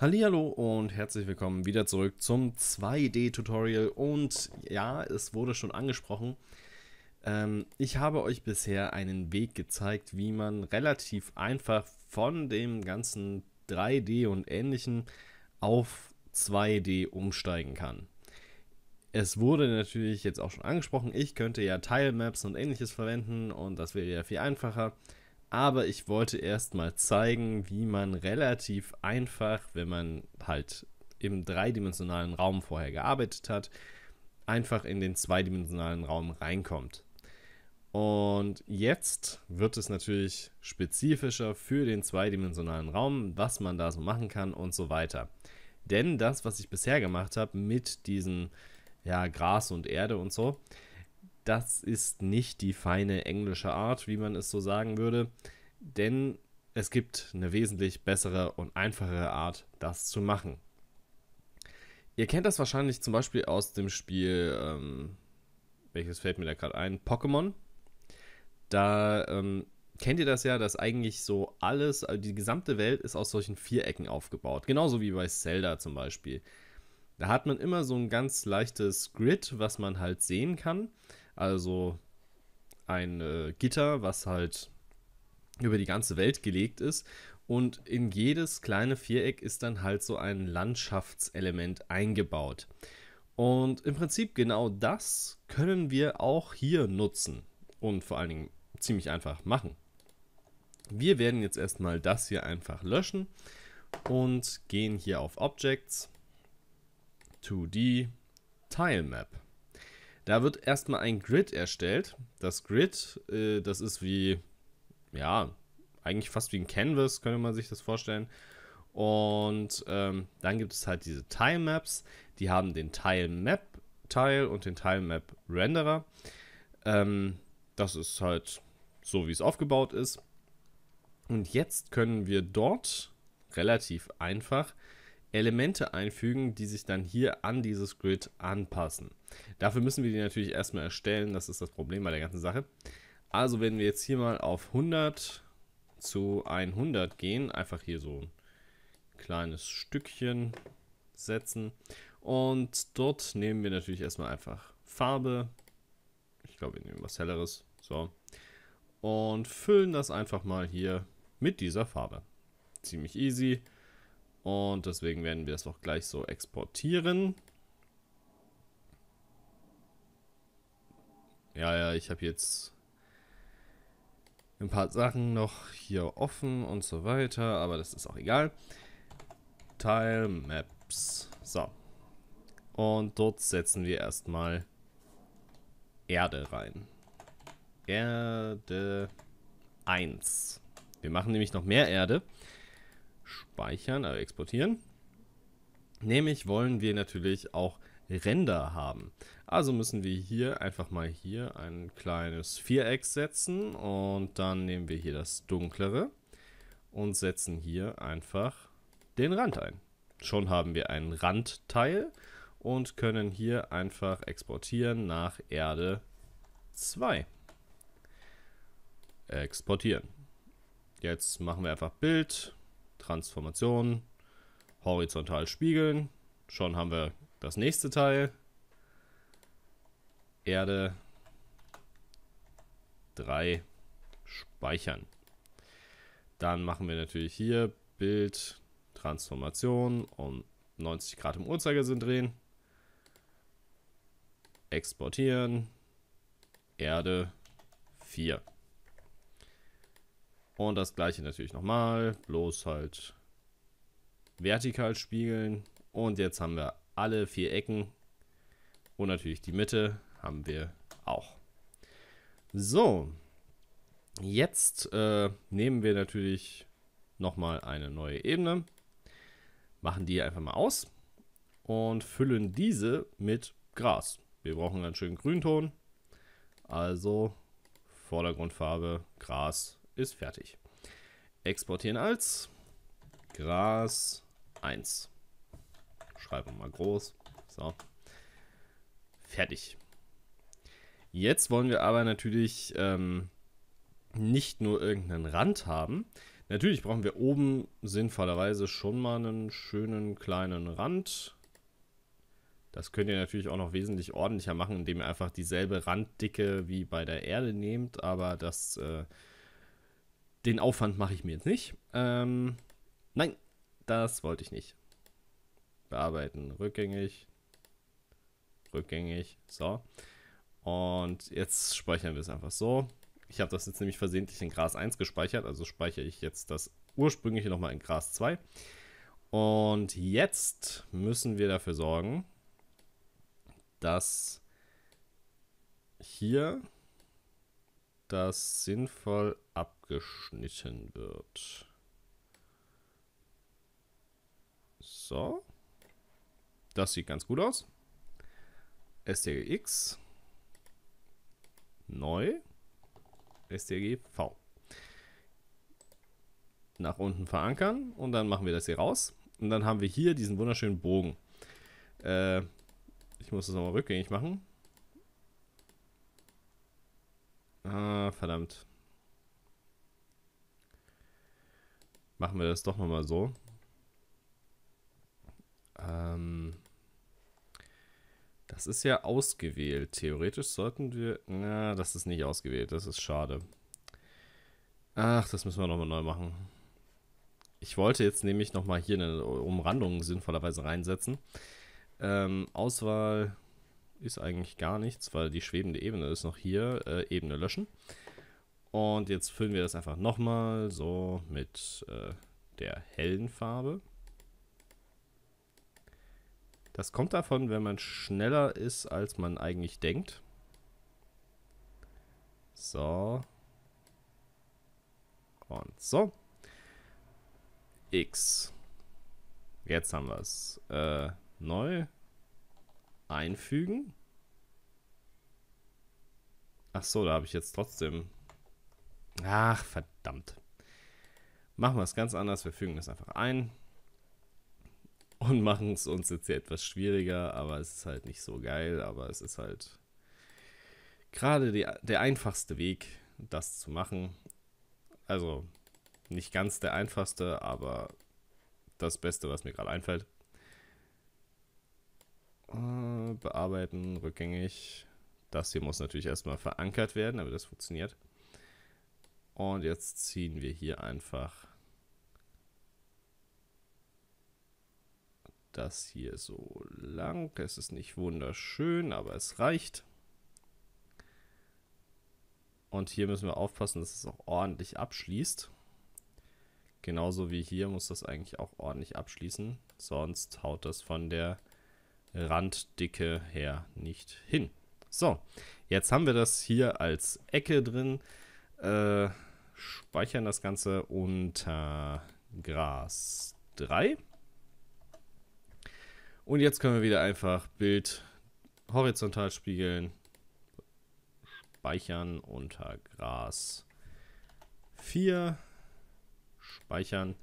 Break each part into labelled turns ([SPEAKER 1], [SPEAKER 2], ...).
[SPEAKER 1] Hallo und herzlich willkommen wieder zurück zum 2D-Tutorial und ja, es wurde schon angesprochen, ähm, ich habe euch bisher einen Weg gezeigt, wie man relativ einfach von dem ganzen 3D und ähnlichen auf 2D umsteigen kann. Es wurde natürlich jetzt auch schon angesprochen, ich könnte ja Tilemaps und ähnliches verwenden und das wäre ja viel einfacher aber ich wollte erst mal zeigen, wie man relativ einfach, wenn man halt im dreidimensionalen Raum vorher gearbeitet hat, einfach in den zweidimensionalen Raum reinkommt. Und jetzt wird es natürlich spezifischer für den zweidimensionalen Raum, was man da so machen kann und so weiter. Denn das, was ich bisher gemacht habe mit diesen ja, Gras und Erde und so, das ist nicht die feine englische Art, wie man es so sagen würde, denn es gibt eine wesentlich bessere und einfachere Art, das zu machen. Ihr kennt das wahrscheinlich zum Beispiel aus dem Spiel, ähm, welches fällt mir da gerade ein, Pokémon. Da ähm, kennt ihr das ja, dass eigentlich so alles, also die gesamte Welt ist aus solchen Vierecken aufgebaut. Genauso wie bei Zelda zum Beispiel. Da hat man immer so ein ganz leichtes Grid, was man halt sehen kann. Also ein äh, Gitter, was halt über die ganze Welt gelegt ist. Und in jedes kleine Viereck ist dann halt so ein Landschaftselement eingebaut. Und im Prinzip genau das können wir auch hier nutzen und vor allen Dingen ziemlich einfach machen. Wir werden jetzt erstmal das hier einfach löschen und gehen hier auf Objects, 2D, Tile Map. Da wird erstmal ein Grid erstellt. Das Grid, äh, das ist wie, ja, eigentlich fast wie ein Canvas, könnte man sich das vorstellen. Und ähm, dann gibt es halt diese Tile Maps. Die haben den Tile Map Teil und den Tile Map Renderer. Ähm, das ist halt so, wie es aufgebaut ist. Und jetzt können wir dort relativ einfach Elemente einfügen, die sich dann hier an dieses Grid anpassen. Dafür müssen wir die natürlich erstmal erstellen, das ist das Problem bei der ganzen Sache. Also wenn wir jetzt hier mal auf 100 zu 100 gehen, einfach hier so ein kleines Stückchen setzen und dort nehmen wir natürlich erstmal einfach Farbe, ich glaube wir nehmen was helleres, so, und füllen das einfach mal hier mit dieser Farbe. Ziemlich easy. Und deswegen werden wir das auch gleich so exportieren. Ja, ja, ich habe jetzt ein paar Sachen noch hier offen und so weiter, aber das ist auch egal. Tile Maps. So. Und dort setzen wir erstmal Erde rein. Erde 1. Wir machen nämlich noch mehr Erde speichern, also exportieren. Nämlich wollen wir natürlich auch Ränder haben. Also müssen wir hier einfach mal hier ein kleines Viereck setzen und dann nehmen wir hier das dunklere und setzen hier einfach den Rand ein. Schon haben wir einen Randteil und können hier einfach exportieren nach Erde 2. Exportieren. Jetzt machen wir einfach Bild, Transformation, horizontal spiegeln. Schon haben wir das nächste Teil. Erde 3 speichern. Dann machen wir natürlich hier Bild, Transformation um 90 Grad im Uhrzeigersinn drehen. Exportieren. Erde 4. Und das gleiche natürlich nochmal, bloß halt vertikal spiegeln. Und jetzt haben wir alle vier Ecken und natürlich die Mitte haben wir auch. So, jetzt äh, nehmen wir natürlich nochmal eine neue Ebene, machen die einfach mal aus und füllen diese mit Gras. Wir brauchen einen schönen Grünton, also Vordergrundfarbe Gras ist fertig. Exportieren als Gras 1. Schreiben wir mal groß. So. Fertig. Jetzt wollen wir aber natürlich ähm, nicht nur irgendeinen Rand haben. Natürlich brauchen wir oben sinnvollerweise schon mal einen schönen kleinen Rand. Das könnt ihr natürlich auch noch wesentlich ordentlicher machen, indem ihr einfach dieselbe Randdicke wie bei der Erde nehmt, aber das äh, den Aufwand mache ich mir jetzt nicht. Ähm, nein, das wollte ich nicht. Bearbeiten, rückgängig, rückgängig, so. Und jetzt speichern wir es einfach so. Ich habe das jetzt nämlich versehentlich in Gras 1 gespeichert, also speichere ich jetzt das ursprüngliche nochmal in Gras 2. Und jetzt müssen wir dafür sorgen, dass hier das sinnvoll ab abgeschnitten wird. So. Das sieht ganz gut aus. STGX. Neu. STGV. Nach unten verankern und dann machen wir das hier raus. Und dann haben wir hier diesen wunderschönen Bogen. Äh, ich muss das nochmal rückgängig machen. Ah, verdammt. machen wir das doch nochmal so. Ähm, das ist ja ausgewählt. Theoretisch sollten wir... Na, das ist nicht ausgewählt. Das ist schade. Ach, das müssen wir nochmal neu machen. Ich wollte jetzt nämlich nochmal hier eine Umrandung sinnvollerweise reinsetzen. Ähm, Auswahl ist eigentlich gar nichts, weil die schwebende Ebene ist noch hier. Äh, Ebene löschen. Und jetzt füllen wir das einfach nochmal so mit äh, der hellen Farbe. Das kommt davon, wenn man schneller ist, als man eigentlich denkt. So. Und so. X. Jetzt haben wir es. Äh, neu. Einfügen. Ach so, da habe ich jetzt trotzdem Ach, verdammt. Machen wir es ganz anders. Wir fügen das einfach ein und machen es uns jetzt hier etwas schwieriger, aber es ist halt nicht so geil, aber es ist halt gerade die, der einfachste Weg, das zu machen. Also nicht ganz der einfachste, aber das Beste, was mir gerade einfällt. Äh, bearbeiten, rückgängig. Das hier muss natürlich erstmal verankert werden, aber das funktioniert. Und jetzt ziehen wir hier einfach das hier so lang. Es ist nicht wunderschön, aber es reicht. Und hier müssen wir aufpassen, dass es auch ordentlich abschließt. Genauso wie hier muss das eigentlich auch ordentlich abschließen. Sonst haut das von der Randdicke her nicht hin. So, jetzt haben wir das hier als Ecke drin. Äh, speichern das Ganze unter Gras 3. Und jetzt können wir wieder einfach Bild horizontal spiegeln, speichern unter Gras 4, speichern.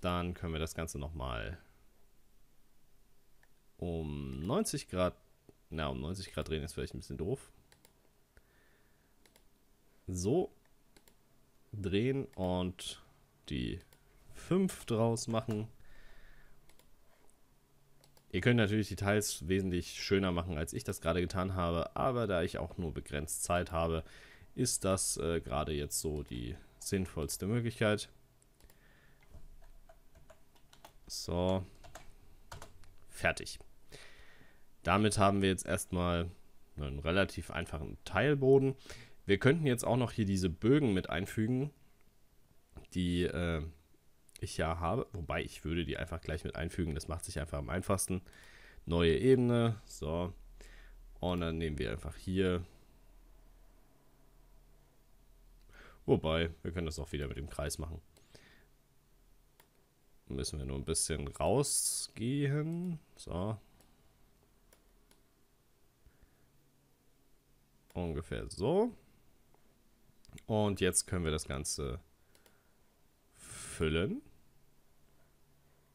[SPEAKER 1] Dann können wir das Ganze nochmal um 90 Grad, na um 90 Grad drehen ist vielleicht ein bisschen doof. So, drehen und die 5 draus machen. Ihr könnt natürlich die Teils wesentlich schöner machen, als ich das gerade getan habe, aber da ich auch nur begrenzt Zeit habe, ist das äh, gerade jetzt so die sinnvollste Möglichkeit. So, fertig. Damit haben wir jetzt erstmal einen relativ einfachen Teilboden. Wir könnten jetzt auch noch hier diese Bögen mit einfügen, die äh, ich ja habe. Wobei, ich würde die einfach gleich mit einfügen. Das macht sich einfach am einfachsten. Neue Ebene. So. Und dann nehmen wir einfach hier. Wobei, wir können das auch wieder mit dem Kreis machen. Müssen wir nur ein bisschen rausgehen. So. Ungefähr so. Und jetzt können wir das Ganze füllen.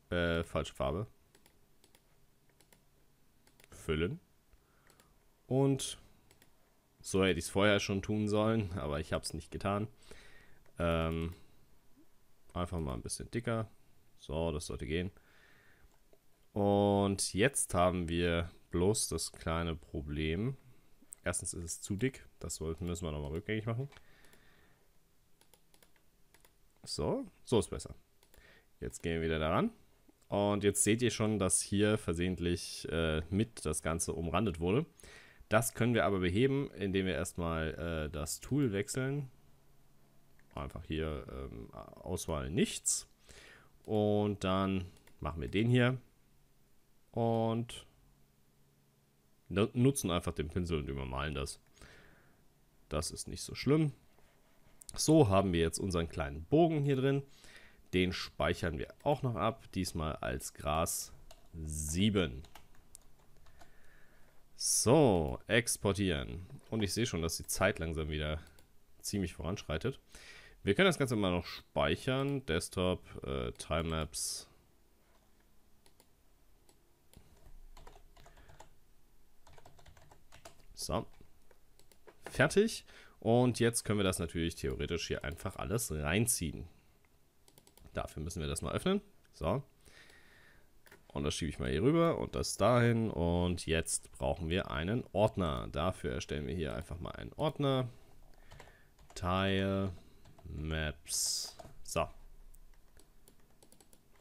[SPEAKER 1] Äh, falsche Farbe. Füllen. Und so hätte ich es vorher schon tun sollen, aber ich habe es nicht getan. Ähm, einfach mal ein bisschen dicker. So, das sollte gehen. Und jetzt haben wir bloß das kleine Problem. Erstens ist es zu dick. Das müssen wir nochmal rückgängig machen. So, so ist besser. Jetzt gehen wir wieder daran. Und jetzt seht ihr schon, dass hier versehentlich äh, mit das Ganze umrandet wurde. Das können wir aber beheben, indem wir erstmal äh, das Tool wechseln. Einfach hier ähm, Auswahl nichts. Und dann machen wir den hier. Und nutzen einfach den Pinsel und übermalen das. Das ist nicht so schlimm. So haben wir jetzt unseren kleinen Bogen hier drin. Den speichern wir auch noch ab, diesmal als Gras 7. So, exportieren. Und ich sehe schon, dass die Zeit langsam wieder ziemlich voranschreitet. Wir können das Ganze mal noch speichern. Desktop, äh, Timemaps. So. Fertig. Und jetzt können wir das natürlich theoretisch hier einfach alles reinziehen. Dafür müssen wir das mal öffnen. So. Und das schiebe ich mal hier rüber und das dahin. Und jetzt brauchen wir einen Ordner. Dafür erstellen wir hier einfach mal einen Ordner. Tile Maps. So.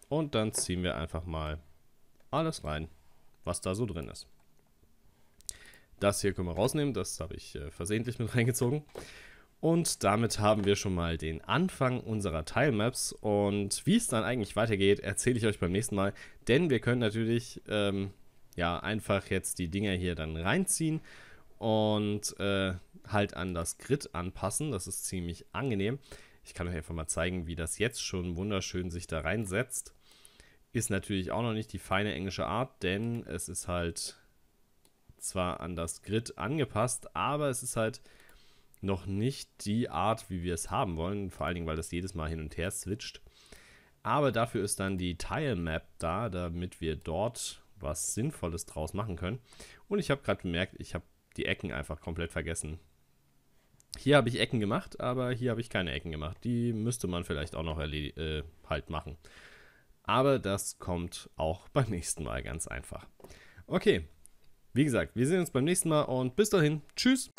[SPEAKER 1] Und dann ziehen wir einfach mal alles rein, was da so drin ist. Das hier können wir rausnehmen, das habe ich äh, versehentlich mit reingezogen. Und damit haben wir schon mal den Anfang unserer Tilemaps. Und wie es dann eigentlich weitergeht, erzähle ich euch beim nächsten Mal. Denn wir können natürlich ähm, ja einfach jetzt die Dinger hier dann reinziehen und äh, halt an das Grid anpassen. Das ist ziemlich angenehm. Ich kann euch einfach mal zeigen, wie das jetzt schon wunderschön sich da reinsetzt. Ist natürlich auch noch nicht die feine englische Art, denn es ist halt zwar an das Grid angepasst, aber es ist halt noch nicht die Art, wie wir es haben wollen. Vor allen Dingen, weil das jedes Mal hin und her switcht. Aber dafür ist dann die Tile Map da, damit wir dort was Sinnvolles draus machen können. Und ich habe gerade bemerkt, ich habe die Ecken einfach komplett vergessen. Hier habe ich Ecken gemacht, aber hier habe ich keine Ecken gemacht. Die müsste man vielleicht auch noch äh, halt machen. Aber das kommt auch beim nächsten Mal ganz einfach. Okay, wie gesagt, wir sehen uns beim nächsten Mal und bis dahin. Tschüss.